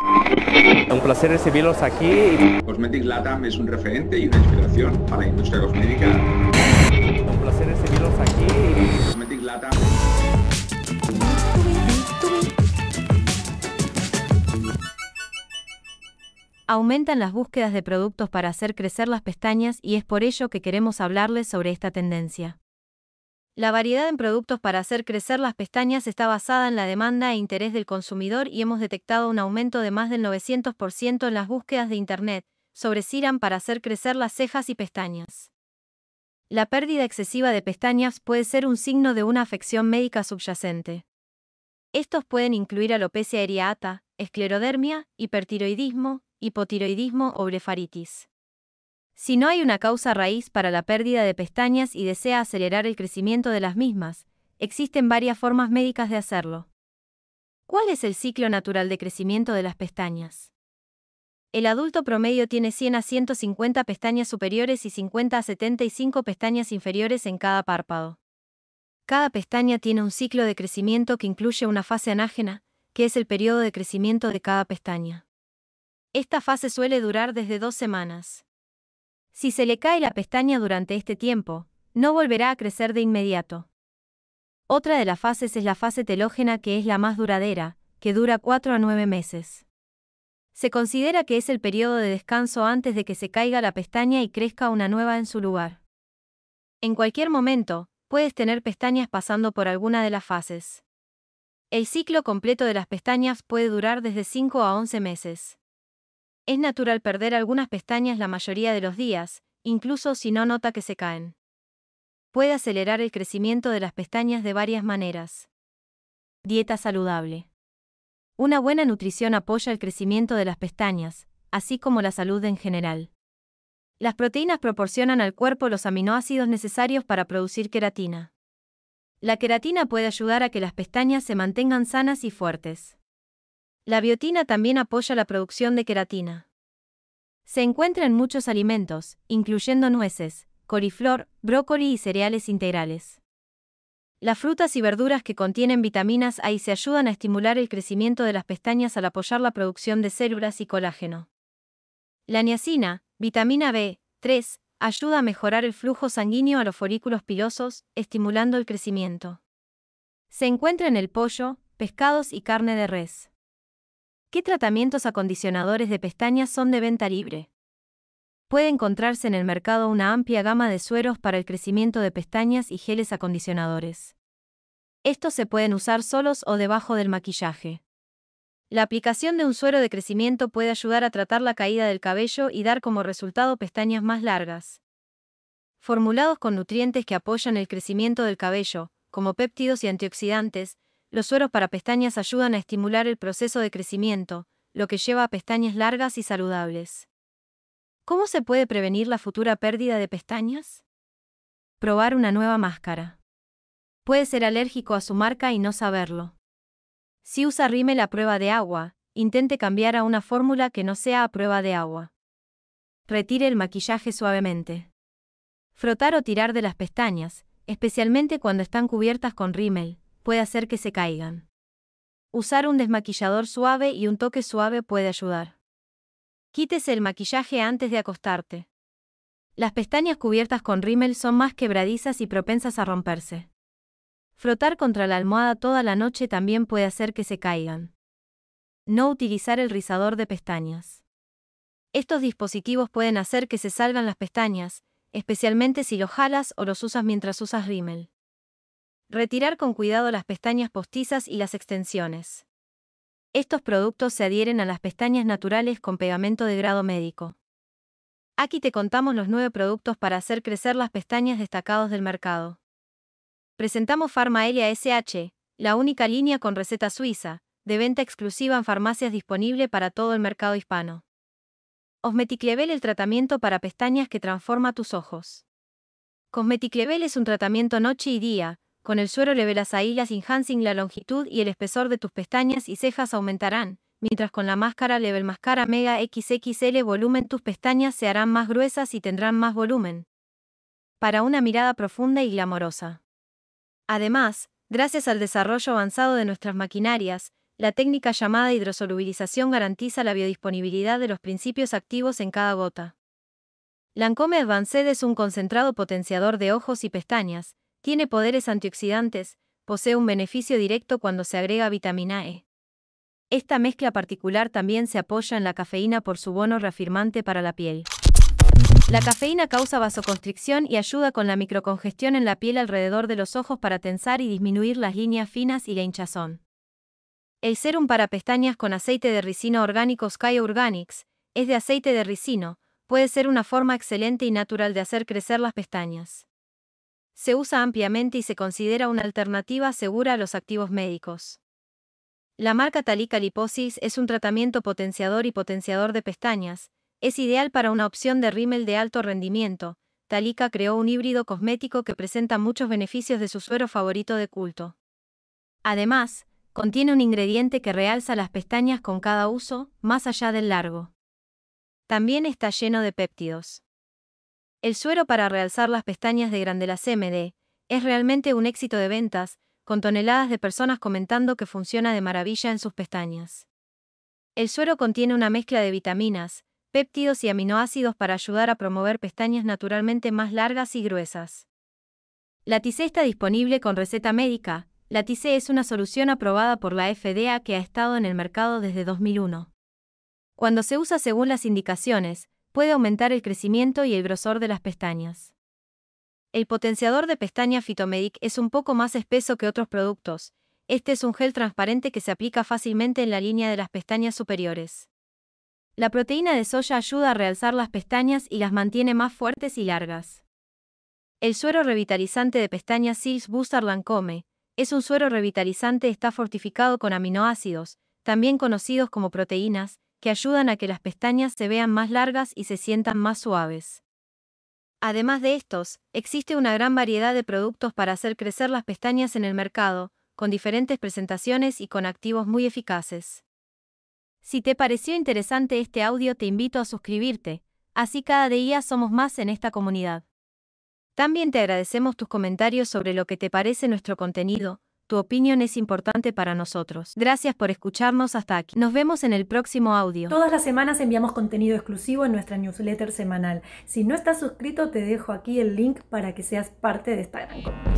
Un placer recibirlos aquí. Cosmetic Latam es un referente y una inspiración para la industria cosmética. Un placer recibirlos aquí. Cosmetic Latam. Aumentan las búsquedas de productos para hacer crecer las pestañas y es por ello que queremos hablarles sobre esta tendencia. La variedad en productos para hacer crecer las pestañas está basada en la demanda e interés del consumidor y hemos detectado un aumento de más del 900% en las búsquedas de Internet sobre Siram para hacer crecer las cejas y pestañas. La pérdida excesiva de pestañas puede ser un signo de una afección médica subyacente. Estos pueden incluir alopecia areata, esclerodermia, hipertiroidismo, hipotiroidismo o blefaritis. Si no hay una causa raíz para la pérdida de pestañas y desea acelerar el crecimiento de las mismas, existen varias formas médicas de hacerlo. ¿Cuál es el ciclo natural de crecimiento de las pestañas? El adulto promedio tiene 100 a 150 pestañas superiores y 50 a 75 pestañas inferiores en cada párpado. Cada pestaña tiene un ciclo de crecimiento que incluye una fase anágena, que es el periodo de crecimiento de cada pestaña. Esta fase suele durar desde dos semanas. Si se le cae la pestaña durante este tiempo, no volverá a crecer de inmediato. Otra de las fases es la fase telógena que es la más duradera, que dura 4 a 9 meses. Se considera que es el periodo de descanso antes de que se caiga la pestaña y crezca una nueva en su lugar. En cualquier momento, puedes tener pestañas pasando por alguna de las fases. El ciclo completo de las pestañas puede durar desde 5 a 11 meses. Es natural perder algunas pestañas la mayoría de los días, incluso si no nota que se caen. Puede acelerar el crecimiento de las pestañas de varias maneras. Dieta saludable. Una buena nutrición apoya el crecimiento de las pestañas, así como la salud en general. Las proteínas proporcionan al cuerpo los aminoácidos necesarios para producir queratina. La queratina puede ayudar a que las pestañas se mantengan sanas y fuertes. La biotina también apoya la producción de queratina. Se encuentra en muchos alimentos, incluyendo nueces, coliflor, brócoli y cereales integrales. Las frutas y verduras que contienen vitaminas A y se ayudan a estimular el crecimiento de las pestañas al apoyar la producción de células y colágeno. La niacina, vitamina B3, ayuda a mejorar el flujo sanguíneo a los folículos pilosos, estimulando el crecimiento. Se encuentra en el pollo, pescados y carne de res. ¿Qué tratamientos acondicionadores de pestañas son de venta libre? Puede encontrarse en el mercado una amplia gama de sueros para el crecimiento de pestañas y geles acondicionadores. Estos se pueden usar solos o debajo del maquillaje. La aplicación de un suero de crecimiento puede ayudar a tratar la caída del cabello y dar como resultado pestañas más largas. Formulados con nutrientes que apoyan el crecimiento del cabello, como péptidos y antioxidantes, los sueros para pestañas ayudan a estimular el proceso de crecimiento, lo que lleva a pestañas largas y saludables. ¿Cómo se puede prevenir la futura pérdida de pestañas? Probar una nueva máscara. Puede ser alérgico a su marca y no saberlo. Si usa rímel a prueba de agua, intente cambiar a una fórmula que no sea a prueba de agua. Retire el maquillaje suavemente. Frotar o tirar de las pestañas, especialmente cuando están cubiertas con rímel, puede hacer que se caigan. Usar un desmaquillador suave y un toque suave puede ayudar. Quítese el maquillaje antes de acostarte. Las pestañas cubiertas con rímel son más quebradizas y propensas a romperse. Frotar contra la almohada toda la noche también puede hacer que se caigan. No utilizar el rizador de pestañas. Estos dispositivos pueden hacer que se salgan las pestañas, especialmente si los jalas o los usas mientras usas rímel. Retirar con cuidado las pestañas postizas y las extensiones. Estos productos se adhieren a las pestañas naturales con pegamento de grado médico. Aquí te contamos los nueve productos para hacer crecer las pestañas destacados del mercado. Presentamos Farmaelia SH, la única línea con receta suiza, de venta exclusiva en farmacias disponible para todo el mercado hispano. Osmeticlevel el tratamiento para pestañas que transforma tus ojos. Cosmeticlebel es un tratamiento noche y día, con el suero level las a enhancing la longitud y el espesor de tus pestañas y cejas aumentarán, mientras con la máscara Level Máscara Mega XXL Volumen tus pestañas se harán más gruesas y tendrán más volumen. Para una mirada profunda y glamorosa. Además, gracias al desarrollo avanzado de nuestras maquinarias, la técnica llamada hidrosolubilización garantiza la biodisponibilidad de los principios activos en cada gota. Lancome Advanced es un concentrado potenciador de ojos y pestañas, tiene poderes antioxidantes, posee un beneficio directo cuando se agrega vitamina E. Esta mezcla particular también se apoya en la cafeína por su bono reafirmante para la piel. La cafeína causa vasoconstricción y ayuda con la microcongestión en la piel alrededor de los ojos para tensar y disminuir las líneas finas y la hinchazón. El serum para pestañas con aceite de ricino orgánico Sky Organics es de aceite de ricino, puede ser una forma excelente y natural de hacer crecer las pestañas se usa ampliamente y se considera una alternativa segura a los activos médicos. La marca Talica Liposis es un tratamiento potenciador y potenciador de pestañas, es ideal para una opción de rímel de alto rendimiento. Talica creó un híbrido cosmético que presenta muchos beneficios de su suero favorito de culto. Además, contiene un ingrediente que realza las pestañas con cada uso, más allá del largo. También está lleno de péptidos. El suero para realzar las pestañas de Grandelas MD es realmente un éxito de ventas, con toneladas de personas comentando que funciona de maravilla en sus pestañas. El suero contiene una mezcla de vitaminas, péptidos y aminoácidos para ayudar a promover pestañas naturalmente más largas y gruesas. La TICE está disponible con receta médica. La TICE es una solución aprobada por la FDA que ha estado en el mercado desde 2001. Cuando se usa según las indicaciones, puede aumentar el crecimiento y el grosor de las pestañas. El potenciador de pestaña Phytomedic es un poco más espeso que otros productos. Este es un gel transparente que se aplica fácilmente en la línea de las pestañas superiores. La proteína de soya ayuda a realzar las pestañas y las mantiene más fuertes y largas. El suero revitalizante de pestañas Sils Booster Lancome es un suero revitalizante está fortificado con aminoácidos, también conocidos como proteínas, que ayudan a que las pestañas se vean más largas y se sientan más suaves. Además de estos, existe una gran variedad de productos para hacer crecer las pestañas en el mercado, con diferentes presentaciones y con activos muy eficaces. Si te pareció interesante este audio te invito a suscribirte, así cada día somos más en esta comunidad. También te agradecemos tus comentarios sobre lo que te parece nuestro contenido, tu opinión es importante para nosotros. Gracias por escucharnos hasta aquí. Nos vemos en el próximo audio. Todas las semanas enviamos contenido exclusivo en nuestra newsletter semanal. Si no estás suscrito, te dejo aquí el link para que seas parte de esta gran comunidad.